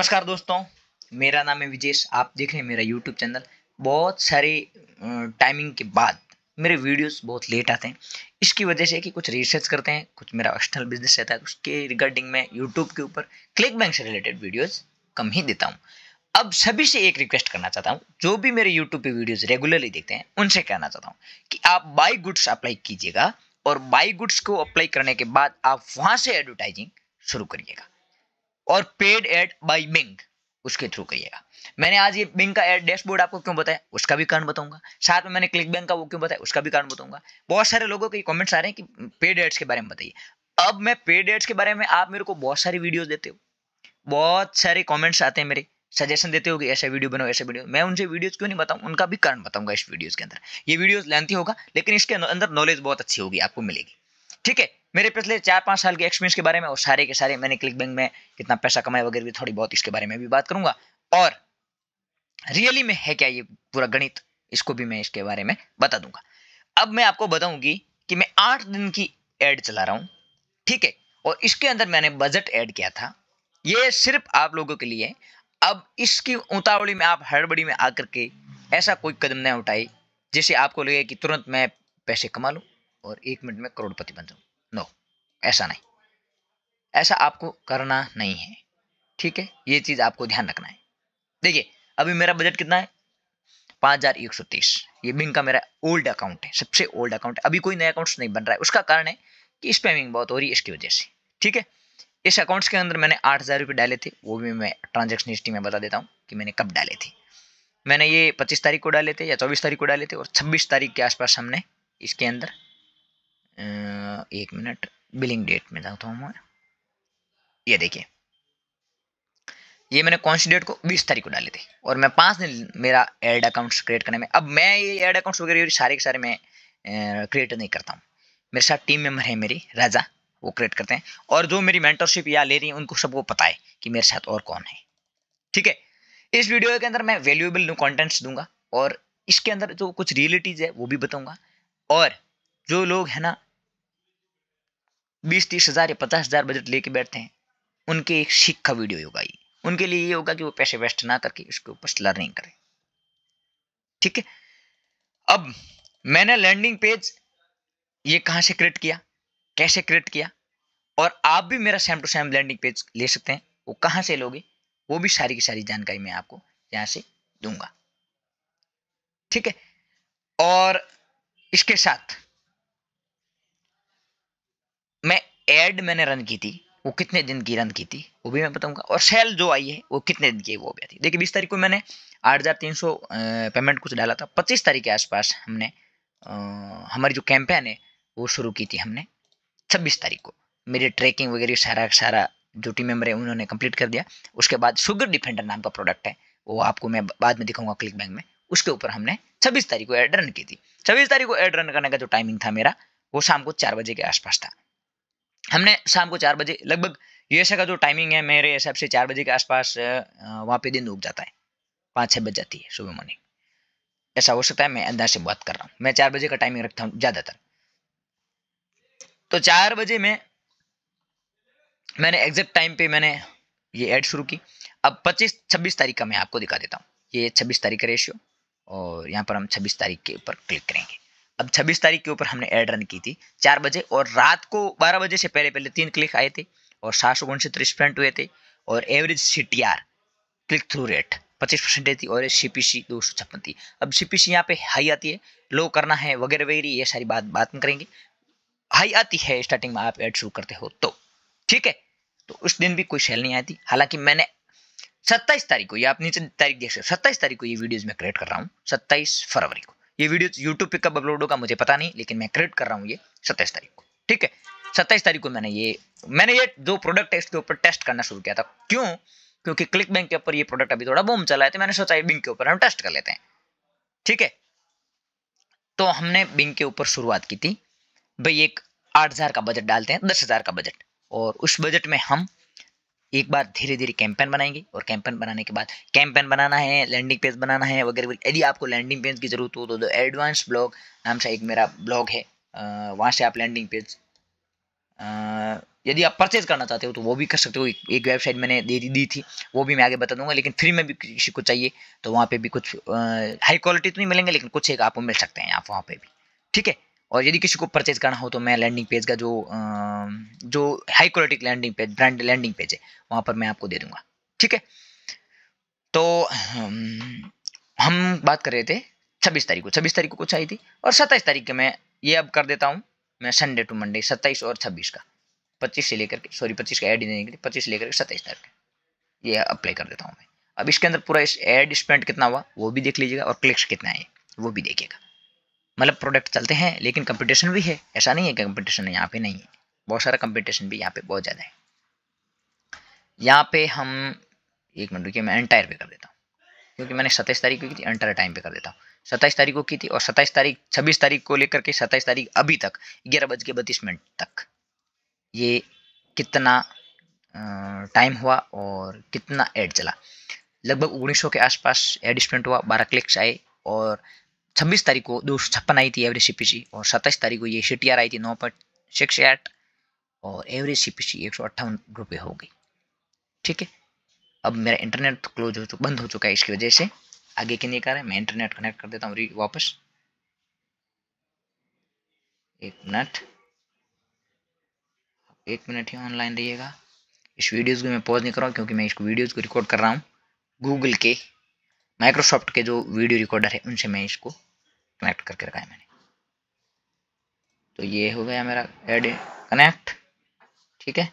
नमस्कार दोस्तों मेरा नाम है विजेश आप देख रहे हैं मेरा यूट्यूब चैनल बहुत सारे टाइमिंग के बाद मेरे वीडियोस बहुत लेट आते हैं इसकी वजह से कि कुछ रिसर्च करते हैं कुछ मेरा एक्सटर्नल बिजनेस रहता है उसके रिगार्डिंग मैं यूट्यूब के ऊपर क्लिक बैंक से रिलेटेड वीडियोज़ कम ही देता हूँ अब सभी से एक रिक्वेस्ट करना चाहता हूँ जो भी मेरे यूट्यूब पर वीडियोज़ रेगुलरली देखते हैं उनसे कहना चाहता हूँ कि आप बाई गुड्स अप्लाई कीजिएगा और बाई गुड्स को अप्लाई करने के बाद आप वहाँ से एडवर्टाइजिंग शुरू करिएगा और पेड एड बाई बिंग उसके थ्रू करिएगा मैंने आज ये बिंग का एड डैशबोर्ड आपको क्यों बताया उसका भी कारण बताऊंगा साथ में मैंने क्लिक बैंक का वो क्यों बताया उसका भी कारण बताऊंगा बहुत सारे लोगों के कमेंट्स आ रहे हैं कि पेड एड्स के बारे में बताइए अब मैं पेड एड्स के बारे में आप मेरे को बहुत सारी वीडियो देते हो बहुत सारे कॉमेंट्स आते हैं मेरे सजेशन देते हो कि ऐसे वीडियो बनाओ ऐसे वीडियो मैं उनसे वीडियोस क्यों नहीं बताऊँ उनका भी कारण बताऊंगा इस वीडियोस के अंदर ये वीडियोस लेंथी होगा लेकिन इसके अंदर नॉलेज बहुत अच्छी होगी आपको मिलेगी ठीक है मेरे पिछले चार पाँच साल के एक्सपीरियंस के बारे में और सारे के सारे मैंने क्लिक बैंक में कितना पैसा कमाया वगैरह भी थोड़ी बहुत इसके बारे में भी बात करूंगा और रियली में है क्या ये पूरा गणित इसको भी मैं इसके बारे में बता दूंगा अब मैं आपको बताऊंगी कि मैं आठ दिन की एड चला रहा हूँ ठीक है और इसके अंदर मैंने बजट ऐड किया था ये सिर्फ आप लोगों के लिए अब इसकी उतावली में आप हड़बड़ी में आकर के ऐसा कोई कदम न उठाए जिसे आपको लगे कि तुरंत मैं पैसे कमा लूँ और एक मिनट में करोड़पति बन जाऊँ ऐसा नहीं ऐसा आपको करना नहीं है ठीक है ये चीज़ आपको ध्यान रखना है देखिए अभी मेरा बजट कितना है पाँच हज़ार एक सौ तीस ये बिंग का मेरा ओल्ड अकाउंट है सबसे ओल्ड अकाउंट है अभी कोई नया अकाउंट्स नहीं बन रहा है उसका कारण है कि स्पैमिंग बहुत हो रही है इसकी वजह से ठीक है इस अकाउंट्स के अंदर मैंने आठ हज़ार रुपये डाले थे वो भी मैं ट्रांजेक्शन हिस्ट्री में बता देता हूँ कि मैंने कब डाले थे मैंने ये पच्चीस तारीख को डाले थे या चौबीस तारीख को डाले थे और छब्बीस तारीख के आसपास हमने इसके अंदर एक मिनट बिलिंग डेट में जाता हूँ मैं ये देखिए ये मैंने कौन सी डेट को बीस तारीख को डाली थी और मैं पाँच दिन मेरा एड अकाउंट्स क्रिएट करने में अब मैं ये एड अकाउंट्स वगैरह सारे के सारे मैं क्रिएट नहीं करता हूँ मेरे साथ टीम मेम्बर है मेरी राजा वो क्रिएट करते हैं और जो मेरी मेंटरशिप या ले रही है उनको सबको पता है कि मेरे साथ और कौन है ठीक है इस वीडियो के अंदर मैं वैल्यूएबल न्यू कॉन्टेंट्स दूंगा और इसके अंदर जो कुछ रियलिटीज़ है वो भी बताऊँगा और जो लोग है ना बीस तीस हज़ार या पचास हज़ार बजट लेके बैठते हैं उनके एक सीख का वीडियो होगा ये उनके लिए ये होगा कि वो पैसे वेस्ट ना करके उसके ऊपर लर्निंग करें ठीक है अब मैंने लैंडिंग पेज ये कहाँ से क्रिएट किया कैसे क्रिएट किया और आप भी मेरा same to same landing page ले सकते हैं वो कहाँ से लोगे वो भी सारी की सारी जानकारी मैं आपको यहाँ से दूंगा ठीक है और इसके साथ एड मैंने रन की थी वो कितने दिन की रन की थी वो भी मैं बताऊंगा और सेल जो आई है वो कितने दिन की वो भी आती थी देखिए बीस तारीख को मैंने आठ हज़ार तीन सौ पेमेंट कुछ डाला था पच्चीस तारीख के आसपास हमने आ, हमारी जो कैंपेन है वो शुरू की थी हमने छब्बीस तारीख को मेरी ट्रैकिंग वगैरह सारा सारा जो टीम मेम्बर है उन्होंने कंप्लीट कर दिया उसके बाद शुगर डिफेंडर नाम का प्रोडक्ट है वो आपको मैं बाद में दिखाऊंगा क्लिक बैंक में उसके ऊपर हमने छब्बीस तारीख को एड रन की थी छब्बीस तारीख को एड रन करने का जो टाइमिंग था मेरा वो शाम को चार बजे के आसपास था हमने शाम को चार बजे लगभग ये ऐसा का जो टाइमिंग है मेरे हिसाब से चार बजे के आसपास वहाँ पे दिन उग जाता है पाँच छः बज जाती है सुबह मॉर्निंग ऐसा हो सकता है मैं अंदाज से बात कर रहा हूँ मैं चार बजे का टाइमिंग रखता हूँ ज़्यादातर तो चार बजे में मैंने एग्जैक्ट टाइम पे मैंने ये ऐड शुरू की अब 25 26 तारीख का मैं आपको दिखा देता हूँ ये 26 तारीख का रेशियो और यहाँ पर हम 26 तारीख के ऊपर क्लिक करेंगे अब 26 तारीख के ऊपर हमने एड रन की थी चार बजे और रात को 12 बजे से पहले पहले तीन क्लिक आए थे और सात सौ उनसठ रिस्पेंट हुए थे और average C click through rate पच्चीस परसेंटेज थी और सी पी सी दो सौ छप्पन थी अब सी पी सी यहाँ पे हाई आती है लो करना है वगैरह वगैरह ये सारी बात बात करेंगे हाई आती है स्टार्टिंग में आप एड शुरू करते हो तो ठीक है तो उस दिन भी कोई सेल नहीं आई थी हालांकि मैंने सत्ताईस तारीख को या आप नीचे तारीख देख सकते हो सत्ताईस तारीख को ये वीडियोज में क्रिएट कर रहा हूँ सत्ताईस फरवरी को ये वीडियो यूट्यूब पे कब अपलोड होगा मुझे पता नहीं लेकिन मैं क्रिएट कर रहा हूँ ये सत्ताईस तारीख को ठीक है सत्ताईस तारीख को मैंने ये मैंने ये दो प्रोडक्ट इसके ऊपर टेस्ट करना शुरू किया था क्यों क्योंकि क्लिक बैंक के ऊपर ये प्रोडक्ट अभी थोड़ा बूम चला है तो मैंने सोचा ये बिंक के ऊपर हम टेस्ट कर लेते हैं ठीक है तो हमने बिंक के ऊपर शुरुआत की थी भाई एक आठ हज़ार का बजट डालते हैं दस हज़ार का बजट और उस बजट में हम एक बार धीरे धीरे कैंपेन बनाएंगे और कैंपेन बनाने के बाद कैंपेन बनाना है लैंडिंग पेज बनाना है वगैरह यदि आपको लैंडिंग पेज की ज़रूरत हो तो एडवांस ब्लॉग नाम से एक मेरा ब्लॉग है वहाँ से आप लैंडिंग पेज यदि आप परचेज करना चाहते हो तो वो भी कर सकते हो एक, वेबसाइट मैंने दे दी थी वो भी मैं आगे बता दूंगा लेकिन फ्री में भी किसी को चाहिए तो वहाँ पे भी कुछ हाई क्वालिटी तो नहीं मिलेंगे लेकिन कुछ एक आपको मिल सकते हैं आप वहाँ पे भी ठीक है और यदि किसी को परचेज करना हो तो मैं लैंडिंग पेज का जो जो high quality landing page brand landing page है वहाँ पर मैं आपको दे दूंगा ठीक है तो हम बात कर रहे थे छब्बीस तारीख को छब्बीस तारीख को कुछ आई थी और सत्ताईस तारीख के मैं ये अब कर देता हूँ मैं संडे टू मंडे सत्ताईस और छब्बीस का पच्चीस से लेकर के सॉरी पच्चीस का एड देने के लिए पच्चीस से लेकर के सत्ताईस तारीख ये अप्लाई कर देता हूँ मैं अब इसके अंदर पूरा इस एड स्पेंड कितना हुआ वो भी देख लीजिएगा और क्लिक्स कितना है वो भी देखिएगा मतलब प्रोडक्ट चलते हैं लेकिन कंपटीशन भी है ऐसा नहीं है कि कंपटीशन यहाँ पे नहीं है बहुत सारा कंपटीशन भी यहाँ पे बहुत ज़्यादा है यहाँ पे हम एक मिनट रुकिए मैं एंटायर पे कर देता हूँ क्योंकि मैंने सत्ताईस तारीख को की थी एंटायर टाइम पे कर देता हूँ सत्ताईस तारीख को की थी और सत्ताईस तारीख छब्बीस तारीख को लेकर के सत्ताईस तारीख अभी तक ग्यारह बज के बत्तीस मिनट तक ये कितना टाइम हुआ और कितना ऐड चला लगभग उन्नीस के आसपास एड हुआ बारह क्लिक्स आए और छब्बीस तारीख को दो छप्पन आई थी एवरेज सी और सत्ताईस तारीख को ये सी आई थी नौ पॉइंट सिक्स एट और एवरेज सी एक सौ अट्ठावन रुपये हो गई ठीक है अब मेरा इंटरनेट क्लोज तो हो चुका बंद हो चुका है इसकी वजह से आगे के नहीं कर रहा है मैं इंटरनेट कनेक्ट कर देता हूँ वापस एक मिनट एक मिनट ही ऑनलाइन रहिएगा इस वीडियोज़ को मैं पॉज नहीं कर रहा हूँ क्योंकि मैं इसको वीडियोज़ को रिकॉर्ड कर रहा हूँ गूगल के माइक्रोसॉफ्ट के जो वीडियो रिकॉर्डर है उनसे मैं इसको कनेक्ट करके रखा है मैंने तो ये हो गया मेरा एड कनेक्ट ठीक है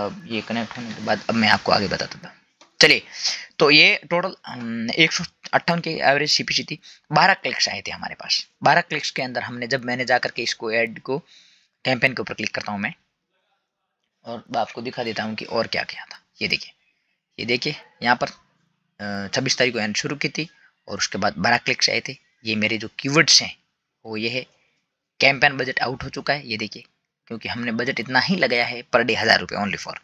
अब ये कनेक्ट होने के बाद अब मैं आपको आगे बताता था चलिए तो ये टोटल एक सौ अट्ठावन की एवरेज सीपीसी थी बारह क्लिक्स आए थे हमारे पास बारह क्लिक्स के अंदर हमने जब मैंने जा करके इसको ऐड को कैंपेन के ऊपर क्लिक करता हूँ मैं और आपको दिखा देता हूँ कि और क्या क्या था ये देखिए ये देखिए यहाँ पर छब्बीस तारीख को एंड शुरू की थी और उसके बाद बारह क्लिक्स आए थे ये मेरे जो कीवर्ड्स हैं वो ये है कैंपेन बजट आउट हो चुका है ये देखिए क्योंकि हमने बजट इतना ही लगाया है पर डे हज़ार रुपये ओनली फॉर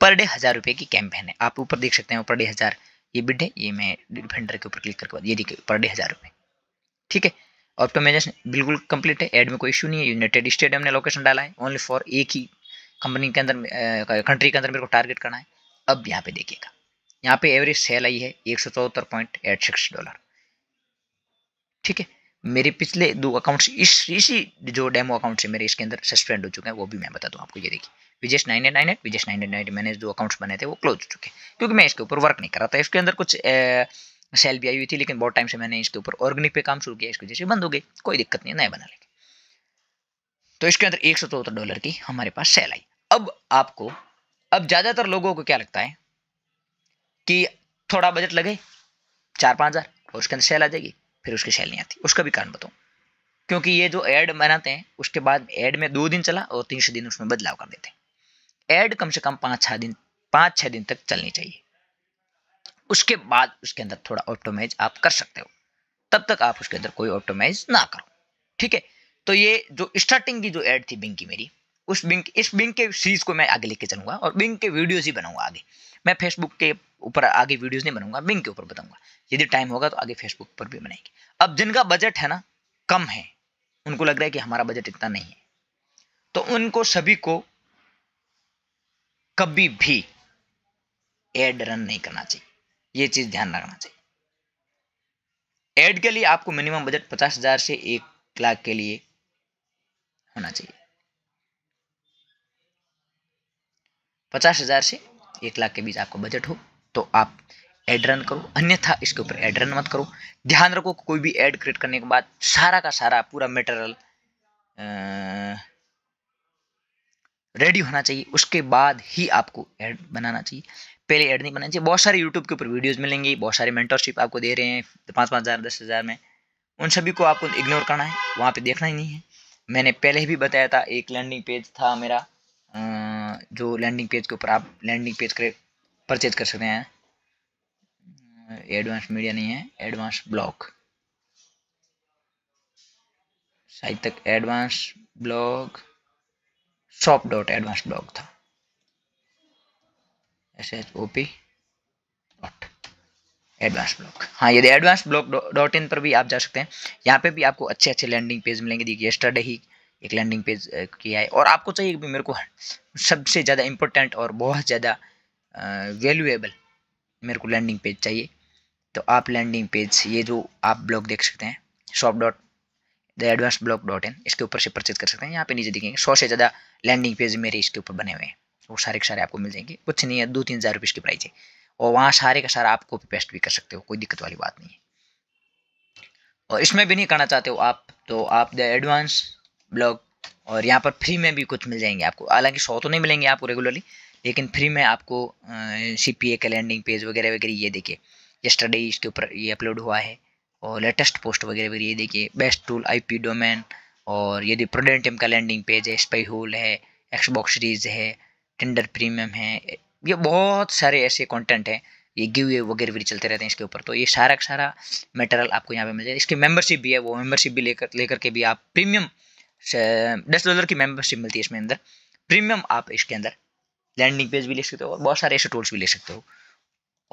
पर डे हज़ार रुपये की कैंपेन है आप ऊपर देख सकते हैं पर डे हज़ार ये बिड है ये मैं डिफेंडर के ऊपर क्लिक करके बाद ये देखिए पर डे हज़ार रुपये ठीक है ऑप्टोमाइजेशन बिल्कुल कंप्लीट है एड में कोई इशू नहीं है यूनाइटेड स्टेट हमने लोकेशन डाला है ओनली फॉर एक ही कंपनी के अंदर कंट्री के अंदर मेरे को टारगेट करना है अब यहाँ पे देखिएगा यहाँ पे एवरेज सेल आई है एक सौ चौहत्तर पॉइंट एट सिक्स डॉलर ठीक है मेरे पिछले दो अकाउंट्स इस इसी जो डेमो अकाउंट है मेरे इसके अंदर सस्पेंड हो चुके हैं वो भी मैं बता दूँ आपको ये देखिए Vijesh nine eight nine eight Vijesh nine eight nine मैंने जो अकाउंट्स बनाए थे वो क्लोज हो चुके क्योंकि मैं इसके ऊपर वर्क नहीं कर रहा था इसके अंदर कुछ ए, सेल भी आई हुई थी लेकिन बहुत टाइम से मैंने इसके ऊपर ऑर्गेनिक पे काम शुरू किया इसकी वजह से बंद हो गई कोई दिक्कत नहीं नए बना लेंगे तो इसके अंदर एक सौ डॉलर की हमारे पास सेल आई अब आपको अब ज़्यादातर लोगों को क्या लगता है कि थोड़ा बजट लगे चार पाँच हज़ार और उसके अंदर सेल आ जाएगी फिर उसकी सेल नहीं आती उसका भी कारण बताऊँ क्योंकि ये जो एड बनाते हैं उसके बाद एड में दो दिन चला और तीन दिन उसमें बदलाव कर देते हैं एड कम से कम पाँच छः दिन पाँच छः दिन तक चलनी चाहिए उसके बाद उसके अंदर थोड़ा ऑप्टोमाइज आप कर सकते हो तब तक आप उसके अंदर कोई ऑप्टोमाइज ना करो ठीक है तो ये जो स्टार्टिंग की जो एड थी बिंग की मेरी उस बिंक इस बिंक के सीरीज़ को मैं आगे लेके चलूंगा और बिंक के वीडियोज़ ही बनाऊंगा आगे मैं फेसबुक के ऊपर आगे वीडियोज़ नहीं बनाऊंगा बिंक के ऊपर बताऊंगा यदि टाइम होगा तो आगे फेसबुक पर भी बनाएंगे अब जिनका बजट है ना कम है उनको लग रहा है कि हमारा बजट इतना नहीं है तो उनको सभी को कभी भी एड रन नहीं करना चाहिए ये चीज़ ध्यान रखना चाहिए एड के लिए आपको मिनिमम बजट पचास हज़ार से एक लाख के लिए होना चाहिए पचास हज़ार से एक लाख के बीच आपका बजट हो तो आप एड रन करो अन्यथा इसके ऊपर एड रन मत करो ध्यान रखो कोई भी एड क्रिएट करने के बाद सारा का सारा पूरा मटेरियल रेडी होना चाहिए उसके बाद ही आपको ऐड बनाना चाहिए पहले ऐड नहीं बनाना चाहिए बहुत सारे यूट्यूब के ऊपर वीडियोज़ मिलेंगी बहुत सारे मेंटरशिप आपको दे रहे हैं पाँच पाँच हज़ार दस हज़ार में उन सभी को आपको इग्नोर करना है वहाँ पे देखना ही नहीं है मैंने पहले ही भी बताया था एक लैंडिंग पेज था मेरा जो लैंडिंग पेज के ऊपर आप लैंडिंग पेज करे परचेज कर सकते हैं एडवांस मीडिया नहीं है एडवांस ब्लॉक साइट तक advance blog shop dot advance blog था S H O P dot advance block हाँ यदि एडवांस ब्लॉक डॉट इन पर भी आप जा सकते हैं यहाँ पे भी आपको अच्छे अच्छे लैंडिंग पेज मिलेंगे देखिए स्टडी एक लैंडिंग पेज किया है और आपको चाहिए भी मेरे को सबसे ज़्यादा इम्पोर्टेंट और बहुत ज़्यादा वैल्यूएबल मेरे को लैंडिंग पेज चाहिए तो आप लैंडिंग पेज ये जो आप ब्लॉग देख सकते हैं shop dot the advance block dot in इसके ऊपर से परचेज कर सकते हैं यहाँ पे नीचे देखेंगे सौ से ज़्यादा लैंडिंग पेज मेरे इसके ऊपर बने हुए हैं वो सारे के सारे आपको मिल जाएंगे कुछ नहीं है दो तीन हज़ार रुपये प्राइस है और वहाँ सारे का सारा आप कॉपी पेस्ट भी कर सकते हो कोई दिक्कत वाली बात नहीं है और इसमें भी नहीं करना चाहते हो आप तो आप द एडवांस ब्लॉग और यहाँ पर फ्री में भी कुछ मिल जाएंगे आपको हालांकि सौ तो नहीं मिलेंगे आपको रेगुलरली लेकिन फ्री में आपको सी पी ए का लैंडिंग पेज वगैरह वगैरह ये देखिए यस्टरडे इसके ऊपर ये अपलोड हुआ है और लेटेस्ट पोस्ट वगैरह वगैरह ये देखिए बेस्ट टूल आई पी डोमेन और यदि प्रोडेंट का लैंडिंग पेज है स्पाई होल है एक्सबॉक्स सीरीज है टेंडर प्रीमियम है ये बहुत सारे ऐसे कॉन्टेंट हैं ये गिव वे वगैरह वगैरह चलते रहते हैं इसके ऊपर तो ये सारा का सारा मटेरियल आपको यहाँ पर मिल जाएगा इसकी मेम्बरशिप भी है वो मेम्बरशिप भी लेकर लेकर के भी आप प्रीमियम दस डॉलर की मेंबरशिप मिलती है इसमें अंदर प्रीमियम आप इसके अंदर लैंडिंग पेज भी ले सकते हो और बहुत सारे ऐसे टूल्स भी ले सकते हो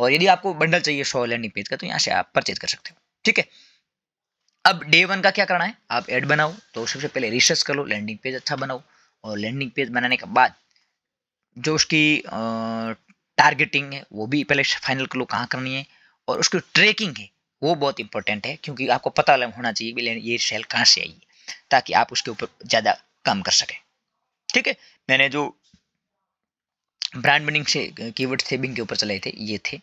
और यदि आपको बंडल चाहिए सौ लैंडिंग पेज का तो यहाँ से आप परचेज कर सकते हो ठीक है अब डे वन का क्या करना है आप एड बनाओ तो सबसे पहले रिसर्च कर लो लैंडिंग पेज अच्छा बनाओ और लैंडिंग पेज बनाने के बाद जो उसकी टारगेटिंग है वो भी पहले फाइनल कर लो कहाँ करनी है और उसकी ट्रैकिंग है वो बहुत इंपॉर्टेंट है क्योंकि आपको पता होना चाहिए कि ये सेल कहाँ से आई है ताकि आप उसके ऊपर ज़्यादा काम कर सकें ठीक है मैंने जो ब्रांड बिल्डिंग से कीवर्ड सेविंग के ऊपर चलाए थे ये थे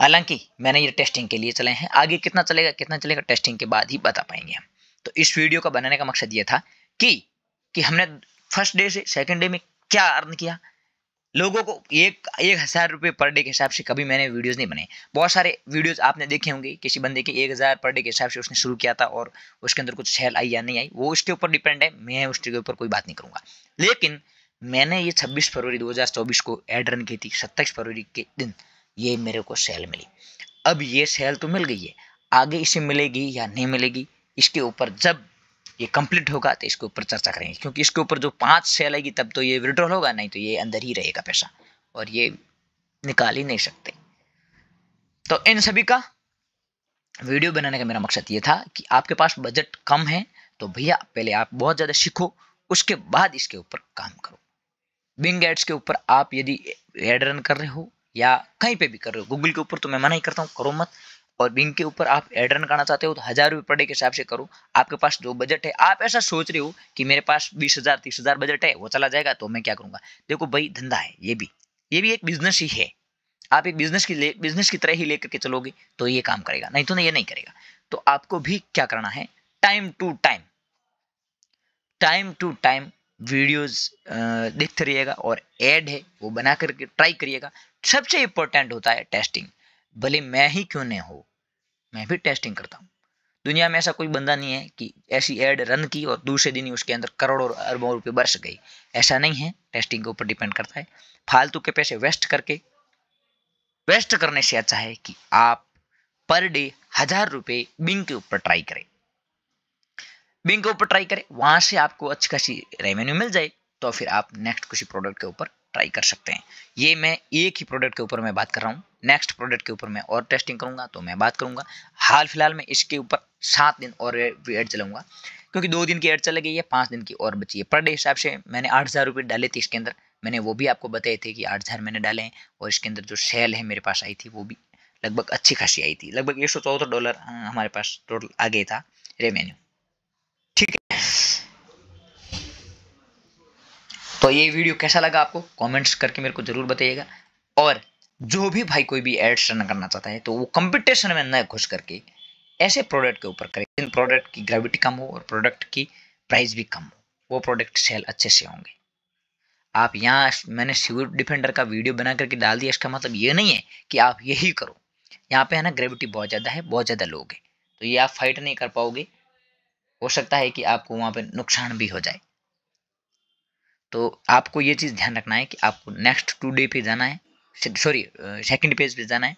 हालांकि मैंने ये टेस्टिंग के लिए चलाए हैं आगे कितना चलेगा कितना चलेगा टेस्टिंग के बाद ही बता पाएंगे हम तो इस वीडियो का बनाने का मकसद ये था कि कि हमने फर्स्ट डे से सेकेंड डे में क्या अर्न किया लोगों को एक एक हज़ार रुपये पर डे के हिसाब से कभी मैंने वीडियोस नहीं बनाए बहुत सारे वीडियोस आपने देखे होंगे किसी बंदे के एक हज़ार पर डे के हिसाब से उसने शुरू किया था और उसके अंदर कुछ सेल आई या नहीं आई वो उसके ऊपर डिपेंड है मैं उसके ऊपर कोई बात नहीं करूँगा लेकिन मैंने ये छब्बीस फरवरी दो को एड रन की थी सत्ताईस फरवरी के दिन ये मेरे को सेल मिली अब ये सेल तो मिल गई है आगे इसे मिलेगी या नहीं मिलेगी इसके ऊपर जब ये कंप्लीट होगा तो इसके ऊपर चर्चा करेंगे क्योंकि इसके ऊपर जो पाँच सेल आएगी तब तो ये विड्रॉल होगा नहीं तो ये अंदर ही रहेगा पैसा और ये निकाल ही नहीं सकते तो इन सभी का वीडियो बनाने का मेरा मकसद ये था कि आपके पास बजट कम है तो भैया पहले आप बहुत ज़्यादा सीखो उसके बाद इसके ऊपर काम करो बिंग एड्स के ऊपर आप यदि एड रन कर रहे हो या कहीं पे भी कर रहे हो गूगल के ऊपर तो मैं मना ही करता हूँ करो मत और विंग के ऊपर आप एड रन करना चाहते हो तो हज़ार रुपये पर डे के हिसाब से करो आपके पास जो बजट है आप ऐसा सोच रहे हो कि मेरे पास बीस हज़ार तीस हज़ार बजट है वो चला जाएगा तो मैं क्या करूँगा देखो भाई धंधा है ये भी ये भी एक बिजनेस ही है आप एक बिजनेस की बिजनेस की तरह ही लेकर के चलोगे तो ये काम करेगा नहीं तो नहीं ये नहीं करेगा तो आपको भी क्या करना है time to time time to time videos देखते रहिएगा और एड है वो बना करके ट्राई करिएगा सबसे इंपॉर्टेंट होता है टेस्टिंग भले मैं ही क्यों नहीं हो मैं भी टेस्टिंग करता हूँ दुनिया में ऐसा कोई बंदा नहीं है कि ऐसी एड रन की और दूसरे दिन ही उसके अंदर करोड़ों अरबों रुपये बरस गई ऐसा नहीं है टेस्टिंग के ऊपर डिपेंड करता है फालतू के पैसे वेस्ट करके वेस्ट करने से अच्छा है कि आप पर डे हजार रुपये बिंग के ऊपर ट्राई करें बिंग के ऊपर ट्राई करें वहां से आपको अच्छी खासी रेवेन्यू मिल जाए तो फिर आप नेक्स्ट किसी प्रोडक्ट के ऊपर ट्राई कर सकते हैं ये मैं एक ही प्रोडक्ट के ऊपर मैं बात कर रहा हूँ नेक्स्ट प्रोडक्ट के ऊपर मैं और टेस्टिंग करूँगा तो मैं बात करूँगा हाल फिलहाल मैं इसके ऊपर सात दिन और एड चलाऊँगा क्योंकि दो दिन की एड चल गई है पाँच दिन की और बची है पर डे हिसाब से मैंने आठ हज़ार रुपये डाले थे इसके अंदर मैंने वो भी आपको बताए थे कि आठ हज़ार मैंने डाले हैं और इसके अंदर जो सेल है मेरे पास आई थी वो भी लगभग अच्छी खासी आई थी लगभग एक सौ चौहत्तर डॉलर हाँ, हमारे पास टोटल आ गया था रेवेन्यू तो ये वीडियो कैसा लगा आपको कमेंट्स करके मेरे को ज़रूर बताइएगा और जो भी भाई कोई भी एड्स रन करना चाहता है तो वो कंपटीशन में न घुस करके ऐसे प्रोडक्ट के ऊपर करें जिन प्रोडक्ट की ग्रेविटी कम हो और प्रोडक्ट की प्राइस भी कम हो वो प्रोडक्ट सेल अच्छे से होंगे आप यहाँ मैंने सिविल डिफेंडर का वीडियो बना करके डाल दिया इसका मतलब ये नहीं है कि आप यही करो यहाँ पे है ना ग्रेविटी बहुत ज़्यादा है बहुत ज़्यादा लोग हैं तो ये आप फाइट नहीं कर पाओगे हो सकता है कि आपको वहाँ पर नुकसान भी हो जाए तो आपको ये चीज़ ध्यान रखना है कि आपको नेक्स्ट टू डे पे जाना है सॉरी सेकंड पेज पे जाना है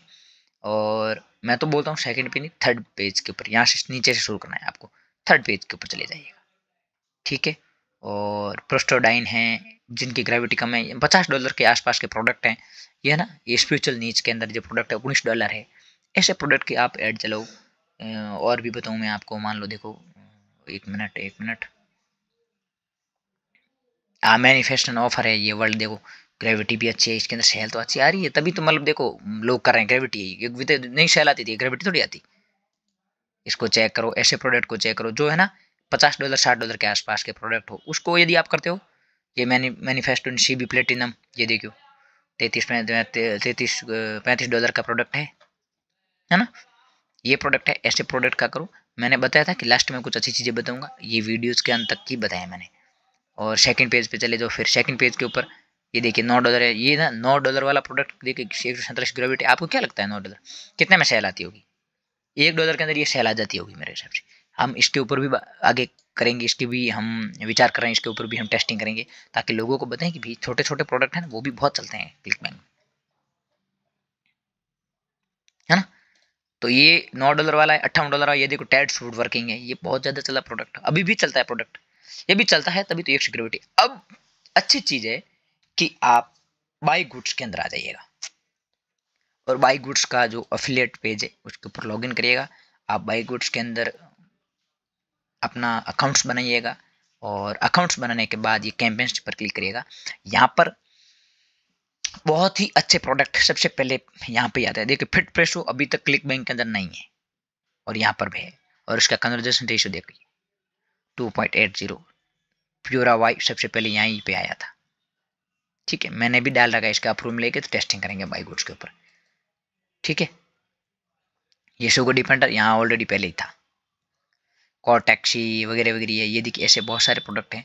और मैं तो बोलता हूँ सेकंड पे नहीं थर्ड पेज के ऊपर यहाँ से नीचे से शुरू करना है आपको थर्ड पेज के ऊपर चले जाइएगा ठीक है और प्रोस्टोडाइन है जिनकी ग्रेविटी कम है पचास डॉलर के आसपास के प्रोडक्ट हैं ये ना ये स्पिरिचुअल नीच के अंदर जो प्रोडक्ट है उन्नीस डॉलर है ऐसे प्रोडक्ट की आप ऐड चलाओ और भी बताऊँ मैं आपको मान लो देखो एक मिनट एक मिनट मैनिफेस्टन ऑफर है ये वर्ल्ड देखो ग्रेविटी भी अच्छी है इसके अंदर सेल तो अच्छी आ रही है तभी तो मतलब देखो लोग कर रहे हैं ग्रेविटी तो नई सेल आती थी ग्रेविटी थोड़ी आती इसको चेक करो ऐसे प्रोडक्ट को चेक करो जो है ना पचास डॉलर साठ डॉलर के आसपास के प्रोडक्ट हो उसको यदि आप करते हो ये many manifesto C B platinum ये देखियो तैतीस तैतीस पैंतीस डॉलर का प्रोडक्ट है है ना ये प्रोडक्ट है ऐसे प्रोडक्ट का करो मैंने बताया था कि लास्ट में कुछ अच्छी चीज़ें बताऊंगा ये वीडियोस के अंत तक की बताया मैंने और सेकंड पेज पे चले जाओ फिर सेकंड पेज के ऊपर ये देखिए नौ डॉलर है ये ना नौ डॉलर वाला प्रोडक्ट देखिए एक सौ ग्रेविटी आपको क्या लगता है नौ डॉलर कितने में सेल आती होगी एक डॉलर के अंदर ये सेल आ जाती होगी मेरे हिसाब से हम इसके ऊपर भी आगे करेंगे इसके भी हम विचार कर रहे हैं इसके ऊपर भी हम टेस्टिंग करेंगे ताकि लोगों को बताएं कि भी छोटे छोटे प्रोडक्ट हैं ना वो भी बहुत चलते हैं क्लिक बैंक में है ना तो ये नौ डॉलर वाला है अट्ठावन डॉलर वाला ये देखो टैड फूड वर्किंग है ये बहुत ज़्यादा चला प्रोडक्ट अभी भी चलता है प्रोडक्ट ये भी चलता है तभी तो एक सिक्योरिटी अब अच्छी चीज़ है कि आप बाई गुड्स के अंदर आ जाइएगा और बाई गुड्स का जो अफिलियट पेज है उसके ऊपर लॉगिन करिएगा आप बाई गुड्स के अंदर अपना अकाउंट्स बनाइएगा और अकाउंट्स बनाने के बाद ये कैंपेन्स पर क्लिक करिएगा यहाँ पर बहुत ही अच्छे प्रोडक्ट सबसे पहले यहाँ पे आता है देखिए फिट प्रेशो अभी तक क्लिक बैंक के अंदर नहीं है और यहाँ पर भी है और इसका कन्वर्जेशन रेशो देखिए 2.80 प्योरा वाई सबसे पहले यहीं पे आया था ठीक है मैंने भी डाल रखा है इसका अप्रूव लेके तो टेस्टिंग करेंगे बाई गुड्स के ऊपर ठीक है ये शुगर डिपेंडर यहाँ ऑलरेडी पहले ही था और टैक्सी वगैरह वगैरह ये देखिए ऐसे बहुत सारे प्रोडक्ट हैं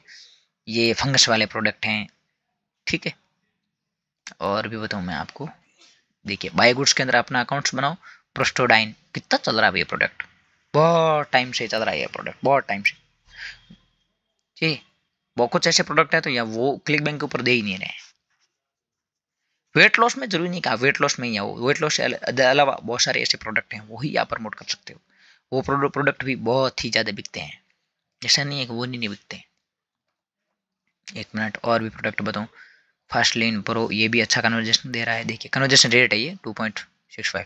ये फंगस वाले प्रोडक्ट हैं ठीक है और भी बताऊँ मैं आपको देखिए बाई गुड्स के अंदर अपना अकाउंट्स बनाओ प्रोस्टोडाइन कितना चल रहा है ये प्रोडक्ट बहुत टाइम से चल रहा है ये प्रोडक्ट बहुत टाइम से जी बहुत कुछ ऐसे प्रोडक्ट है तो यहाँ वो क्लिक बैंक के ऊपर दे ही नहीं रहे वेट लॉस में जरूरी नहीं कहा वेट लॉस में ही आओ वेट लॉस के अलावा बहुत सारे ऐसे प्रोडक्ट हैं वही आप प्रमोट कर सकते हो वो प्रोडक्ट भी बहुत ही ज़्यादा बिकते हैं ऐसा नहीं है कि वो नहीं, नहीं बिकते एक मिनट और भी प्रोडक्ट बताऊँ फर्स्ट लेन प्रो ये भी अच्छा कन्वर्जेशन दे रहा है देखिए कन्वर्जेशन रेट है ये टू पॉइंट सिक्स फाइव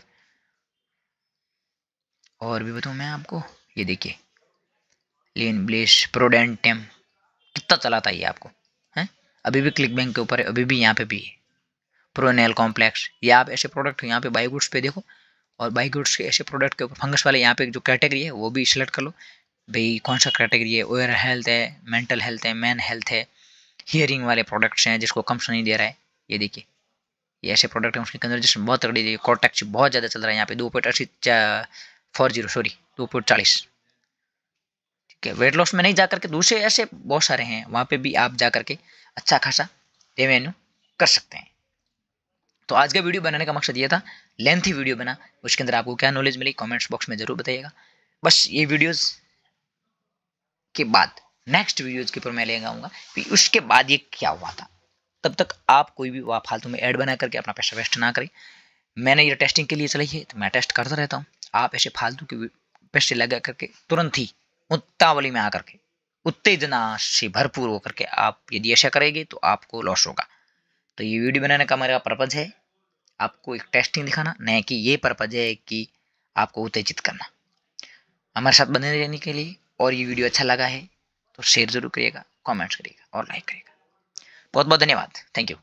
और भी बताऊँ मैं आपको ये देखिए लीन ब्लिश प्रोडेंटम कितना चला था ये आपको हैं अभी भी क्लिक बैंक के ऊपर है अभी भी यहाँ पे भी है प्रोनेल कॉम्प्लेक्स ये आप ऐसे प्रोडक्ट यहाँ पे बाई गुड्स पे देखो और बाई गुड्स के ऐसे प्रोडक्ट के ऊपर फंगस वाले यहाँ पे जो कैटेगरी है वो भी सिलेक्ट कर लो भाई कौन सा कैटेगरी है ओयर हेल्थ है मेंटल हेल्थ है मैन हेल्थ है हियरिंग वाले प्रोडक्ट्स हैं जिसको कम सुनाई दे रहा है ये देखिए ये ऐसे प्रोडक्ट हैं उसकी जिसमें बहुत तगड़ी दी कॉटेक्स बहुत ज़्यादा चल रहा है यहाँ पे दो पॉइंट अस्सी फोर जीरो सॉरी दो पॉइंट चालीस वेट लॉस में नहीं जा करके दूसरे ऐसे बहुत सारे हैं वहाँ पे भी आप जा करके अच्छा खासा रेवेन्यू कर सकते हैं तो आज का वीडियो बनाने का मकसद ये था लेंथी वीडियो बना उसके अंदर आपको क्या नॉलेज मिली कमेंट्स बॉक्स में ज़रूर बताइएगा बस ये वीडियोज़ के बाद नेक्स्ट वीडियोज़ के ऊपर मैं ले आऊँगा कि उसके बाद ये क्या हुआ था तब तक आप कोई भी वहाँ फालतू में ऐड बना करके अपना पैसा वेस्ट ना करें मैंने ये टेस्टिंग के लिए चलाई है तो मैं टेस्ट करता रहता हूँ आप ऐसे फालतू के पैसे लगा करके तुरंत ही उत्तावली में आकर के उत्तेजना से भरपूर होकर के आप यदि ऐसा करेंगे तो आपको लॉस होगा तो ये वीडियो बनाने का मेरा पर्पज़ है आपको एक टेस्टिंग दिखाना न कि ये पर्पज़ है कि आपको उत्तेजित करना हमारे साथ बने रहने के लिए और ये वीडियो अच्छा लगा है तो शेयर ज़रूर करिएगा कमेंट्स करिएगा और लाइक करिएगा बहुत बहुत धन्यवाद थैंक यू